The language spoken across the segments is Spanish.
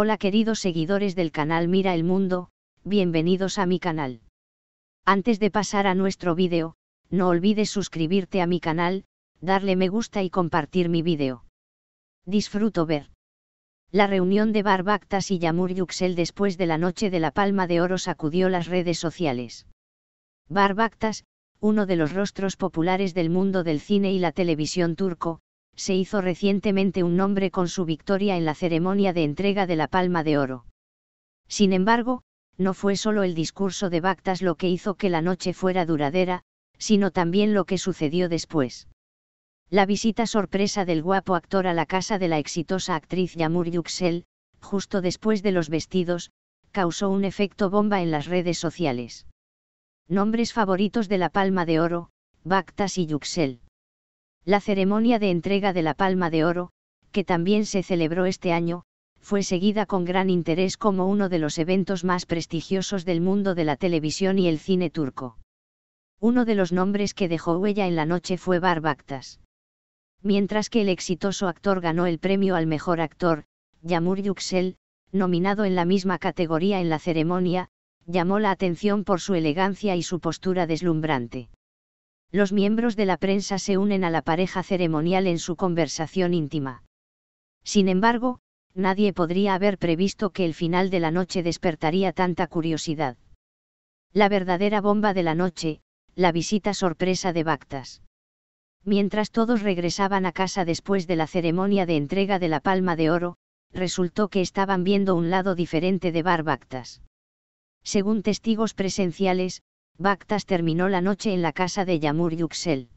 Hola queridos seguidores del canal Mira el Mundo, bienvenidos a mi canal. Antes de pasar a nuestro vídeo, no olvides suscribirte a mi canal, darle me gusta y compartir mi vídeo. Disfruto ver. La reunión de Barbactas y Yamur Yuxel después de la noche de la Palma de Oro sacudió las redes sociales. Barbactas, uno de los rostros populares del mundo del cine y la televisión turco, se hizo recientemente un nombre con su victoria en la ceremonia de entrega de la Palma de Oro. Sin embargo, no fue solo el discurso de Bactas lo que hizo que la noche fuera duradera, sino también lo que sucedió después. La visita sorpresa del guapo actor a la casa de la exitosa actriz Yamur Yuxel, justo después de los vestidos, causó un efecto bomba en las redes sociales. Nombres favoritos de la Palma de Oro, Bactas y Yuxel. La ceremonia de entrega de la Palma de Oro, que también se celebró este año, fue seguida con gran interés como uno de los eventos más prestigiosos del mundo de la televisión y el cine turco. Uno de los nombres que dejó huella en la noche fue Barbaktas. Mientras que el exitoso actor ganó el premio al mejor actor, Yamur Yüksel, nominado en la misma categoría en la ceremonia, llamó la atención por su elegancia y su postura deslumbrante los miembros de la prensa se unen a la pareja ceremonial en su conversación íntima. Sin embargo, nadie podría haber previsto que el final de la noche despertaría tanta curiosidad. La verdadera bomba de la noche, la visita sorpresa de Bactas. Mientras todos regresaban a casa después de la ceremonia de entrega de la palma de oro, resultó que estaban viendo un lado diferente de Bar Bactas. Según testigos presenciales, Bactas terminó la noche en la casa de Yamur Yuxel.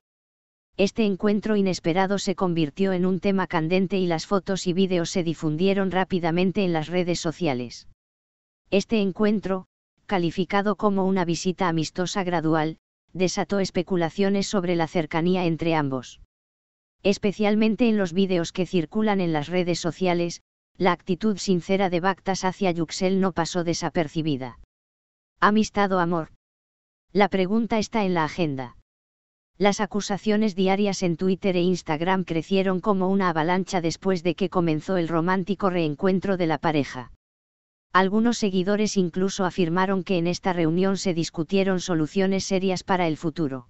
Este encuentro inesperado se convirtió en un tema candente y las fotos y vídeos se difundieron rápidamente en las redes sociales. Este encuentro, calificado como una visita amistosa gradual, desató especulaciones sobre la cercanía entre ambos. Especialmente en los vídeos que circulan en las redes sociales, la actitud sincera de Bactas hacia Yuxel no pasó desapercibida. Amistad o amor, la pregunta está en la agenda. Las acusaciones diarias en Twitter e Instagram crecieron como una avalancha después de que comenzó el romántico reencuentro de la pareja. Algunos seguidores incluso afirmaron que en esta reunión se discutieron soluciones serias para el futuro.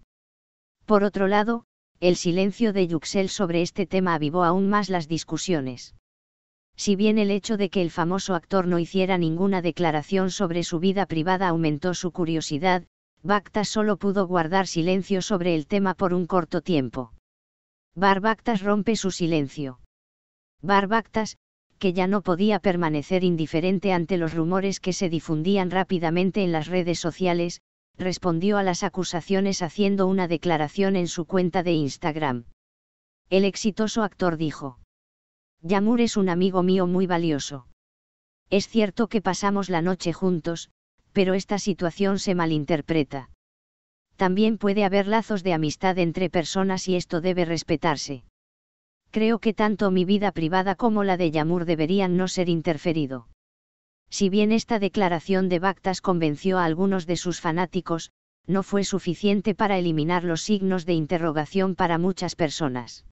Por otro lado, el silencio de Yuxel sobre este tema avivó aún más las discusiones. Si bien el hecho de que el famoso actor no hiciera ninguna declaración sobre su vida privada aumentó su curiosidad, Bactas solo pudo guardar silencio sobre el tema por un corto tiempo. Barbactas rompe su silencio. Barbactas, que ya no podía permanecer indiferente ante los rumores que se difundían rápidamente en las redes sociales, respondió a las acusaciones haciendo una declaración en su cuenta de Instagram. El exitoso actor dijo. Yamur es un amigo mío muy valioso. Es cierto que pasamos la noche juntos, pero esta situación se malinterpreta. También puede haber lazos de amistad entre personas y esto debe respetarse. Creo que tanto mi vida privada como la de Yamur deberían no ser interferido. Si bien esta declaración de Bactas convenció a algunos de sus fanáticos, no fue suficiente para eliminar los signos de interrogación para muchas personas.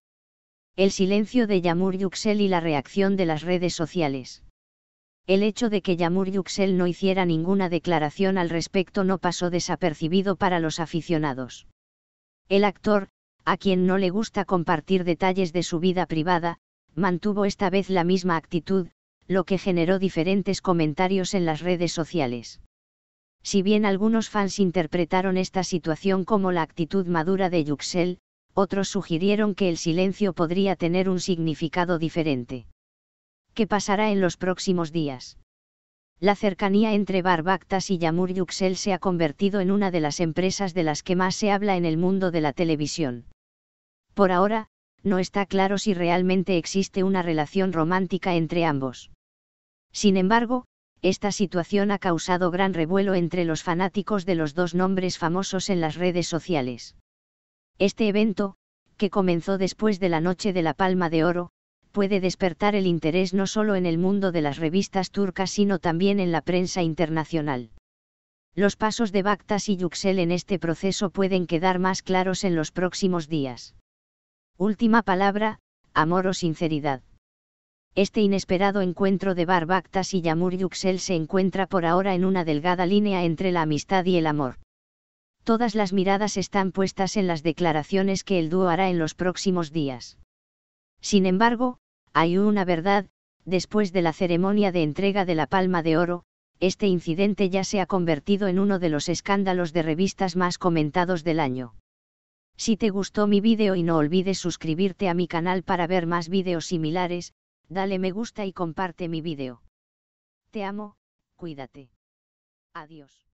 El silencio de Yamur Yuxel y la reacción de las redes sociales. El hecho de que Yamur Yuxel no hiciera ninguna declaración al respecto no pasó desapercibido para los aficionados. El actor, a quien no le gusta compartir detalles de su vida privada, mantuvo esta vez la misma actitud, lo que generó diferentes comentarios en las redes sociales. Si bien algunos fans interpretaron esta situación como la actitud madura de Yuxel, otros sugirieron que el silencio podría tener un significado diferente. ¿Qué pasará en los próximos días. La cercanía entre Barbactas y Yamur Yuxel se ha convertido en una de las empresas de las que más se habla en el mundo de la televisión. Por ahora, no está claro si realmente existe una relación romántica entre ambos. Sin embargo, esta situación ha causado gran revuelo entre los fanáticos de los dos nombres famosos en las redes sociales. Este evento, que comenzó después de la Noche de la Palma de Oro, puede despertar el interés no solo en el mundo de las revistas turcas sino también en la prensa internacional. Los pasos de Bactas y Yuxel en este proceso pueden quedar más claros en los próximos días. Última palabra, amor o sinceridad. Este inesperado encuentro de Bar Bactas y Yamur Yuxel se encuentra por ahora en una delgada línea entre la amistad y el amor. Todas las miradas están puestas en las declaraciones que el dúo hará en los próximos días. Sin embargo, hay una verdad, después de la ceremonia de entrega de la Palma de Oro, este incidente ya se ha convertido en uno de los escándalos de revistas más comentados del año. Si te gustó mi vídeo y no olvides suscribirte a mi canal para ver más vídeos similares, dale me gusta y comparte mi vídeo. Te amo, cuídate. Adiós.